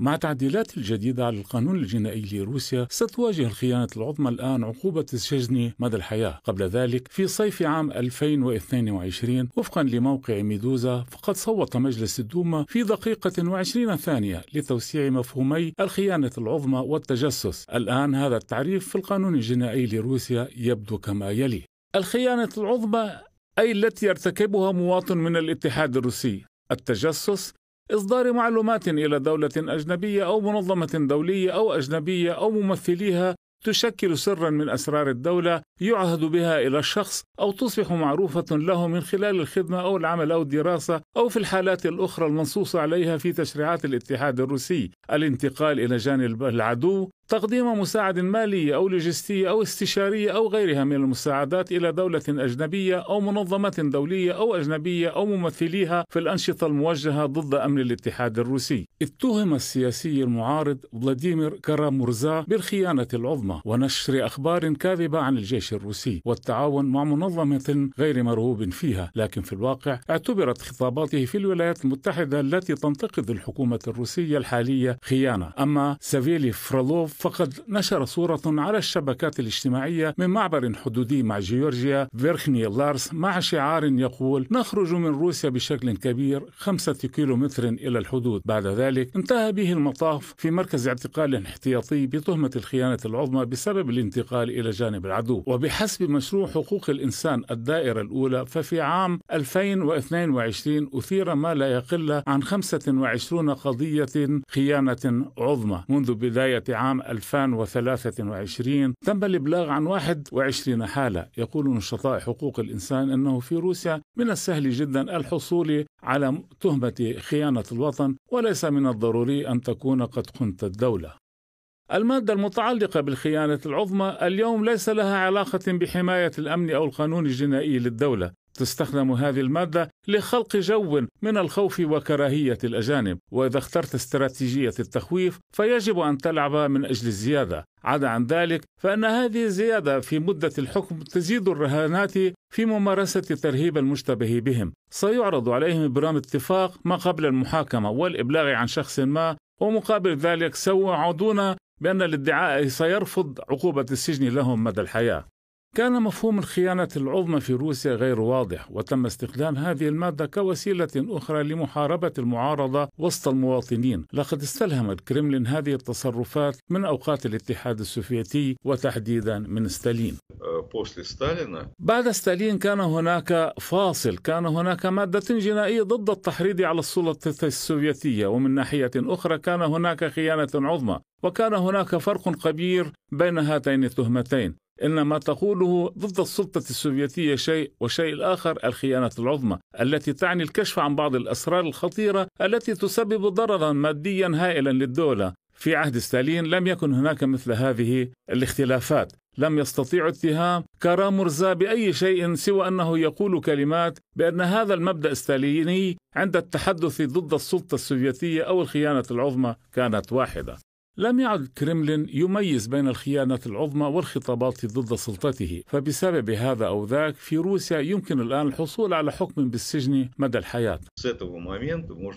مع تعديلات الجديدة على القانون الجنائي لروسيا ستواجه الخيانة العظمى الآن عقوبة السجن مدى الحياة قبل ذلك في صيف عام 2022 وفقا لموقع ميدوزا فقد صوت مجلس الدوما في دقيقة وعشرين ثانية لتوسيع مفهومي الخيانة العظمى والتجسس الآن هذا التعريف في القانون الجنائي لروسيا يبدو كما يلي الخيانة العظمى أي التي يرتكبها مواطن من الاتحاد الروسي التجسس إصدار معلومات إلى دولة أجنبية أو منظمة دولية أو أجنبية أو ممثليها تشكل سرا من أسرار الدولة يعهد بها إلى الشخص أو تصبح معروفة له من خلال الخدمة أو العمل أو الدراسة أو في الحالات الأخرى المنصوص عليها في تشريعات الاتحاد الروسي الانتقال إلى جانب العدو تقديم مساعد مالية أو لوجستية أو استشارية أو غيرها من المساعدات إلى دولة أجنبية أو منظمة دولية أو أجنبية أو ممثليها في الأنشطة الموجهة ضد أمن الاتحاد الروسي اتهم السياسي المعارض فلاديمير كرامورزا بالخيانة العظمى ونشر أخبار كاذبة عن الجيش الروسي والتعاون مع منظمة غير مرغوب فيها لكن في الواقع اعتبرت خطاباته في الولايات المتحدة التي تنتقد الحكومة الروسية الحالية خيانة أما سافيلي فرالوف فقد نشر صورة على الشبكات الاجتماعية من معبر حدودي مع جيورجيا فيرخني لارس مع شعار يقول نخرج من روسيا بشكل كبير خمسة كيلومتر إلى الحدود بعد ذلك انتهى به المطاف في مركز اعتقال احتياطي بتهمة الخيانة العظمى بسبب الانتقال إلى جانب العدو وبحسب مشروع حقوق الإنسان الدائرة الأولى ففي عام 2022 أثير ما لا يقل عن 25 قضية خيانة عظمى منذ بداية عام 2023 تم الإبلاغ عن 21 حالة يقول نشطاء حقوق الإنسان أنه في روسيا من السهل جدا الحصول على تهمة خيانة الوطن وليس من الضروري أن تكون قد قمت الدولة المادة المتعلقة بالخيانة العظمى اليوم ليس لها علاقة بحماية الأمن أو القانون الجنائي للدولة، تستخدم هذه المادة لخلق جو من الخوف وكراهية الأجانب وإذا اخترت استراتيجية التخويف فيجب أن تلعب من أجل الزيادة عدا عن ذلك فإن هذه الزيادة في مدة الحكم تزيد الرهانات في ممارسة ترهيب المشتبه بهم سيعرض عليهم إبرام اتفاق ما قبل المحاكمة والإبلاغ عن شخص ما ومقابل ذلك سيوعدون بأن الادعاء سيرفض عقوبة السجن لهم مدى الحياة كان مفهوم الخيانة العظمى في روسيا غير واضح، وتم استخدام هذه المادة كوسيلة أخرى لمحاربة المعارضة وسط المواطنين، لقد استلهم الكرملين هذه التصرفات من أوقات الاتحاد السوفيتي وتحديدا من ستالين. بعد ستالين كان هناك فاصل، كان هناك مادة جنائية ضد التحريض على السلطة السوفيتية، ومن ناحية أخرى كان هناك خيانة عظمى، وكان هناك فرق كبير بين هاتين التهمتين إن ما تقوله ضد السلطة السوفيتية شيء وشيء الآخر الخيانة العظمى التي تعني الكشف عن بعض الأسرار الخطيرة التي تسبب ضررا ماديا هائلا للدولة في عهد ستالين لم يكن هناك مثل هذه الاختلافات لم يستطيع اتهام كرامرزا بأي شيء سوى أنه يقول كلمات بأن هذا المبدأ ستاليني عند التحدث ضد السلطة السوفيتية أو الخيانة العظمى كانت واحدة لم يعد الكرملين يميز بين الخيانة العظمى والخطابات ضد سلطته فبسبب هذا أو ذاك في روسيا يمكن الآن الحصول على حكم بالسجن مدى الحياة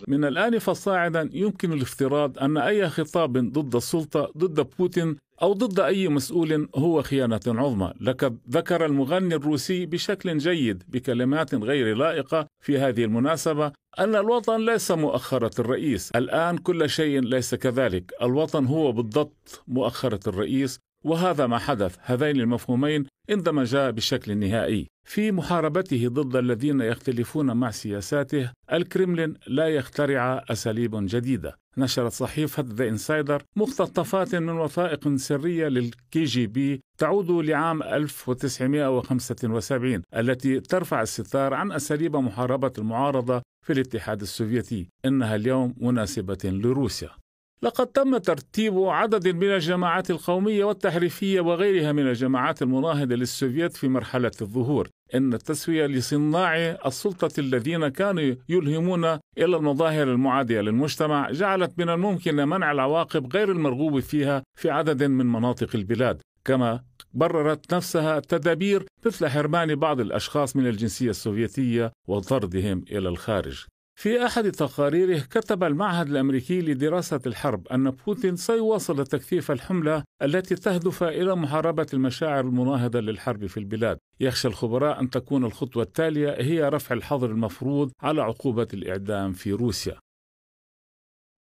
من الآن فصاعدا يمكن الافتراض أن أي خطاب ضد السلطة ضد بوتين أو ضد أي مسؤول هو خيانة عظمى لقد ذكر المغني الروسي بشكل جيد بكلمات غير لائقة في هذه المناسبة أن الوطن ليس مؤخرة الرئيس الآن كل شيء ليس كذلك الوطن هو بالضبط مؤخرة الرئيس وهذا ما حدث هذين المفهومين عندما جاء بشكل نهائي في محاربته ضد الذين يختلفون مع سياساته الكرملين لا يخترع اساليب جديده نشرت صحيفة ذا إنسايدر مقتطفات من وثائق سرية للكي جي بي تعود لعام 1975 التي ترفع الستار عن أساليب محاربة المعارضة في الاتحاد السوفيتي إنها اليوم مناسبة لروسيا لقد تم ترتيب عدد من الجماعات القومية والتحريفية وغيرها من الجماعات المناهضة للسوفيت في مرحلة الظهور إن التسوية لصناع السلطة الذين كانوا يلهمون إلى المظاهر المعادية للمجتمع جعلت من الممكن منع العواقب غير المرغوب فيها في عدد من مناطق البلاد كما بررت نفسها تدابير مثل حرمان بعض الأشخاص من الجنسية السوفيتية وطردهم إلى الخارج في أحد تقاريره كتب المعهد الأمريكي لدراسة الحرب أن بوتين سيواصل تكثيف الحملة التي تهدف إلى محاربة المشاعر المناهضة للحرب في البلاد يخشى الخبراء أن تكون الخطوة التالية هي رفع الحظر المفروض على عقوبة الإعدام في روسيا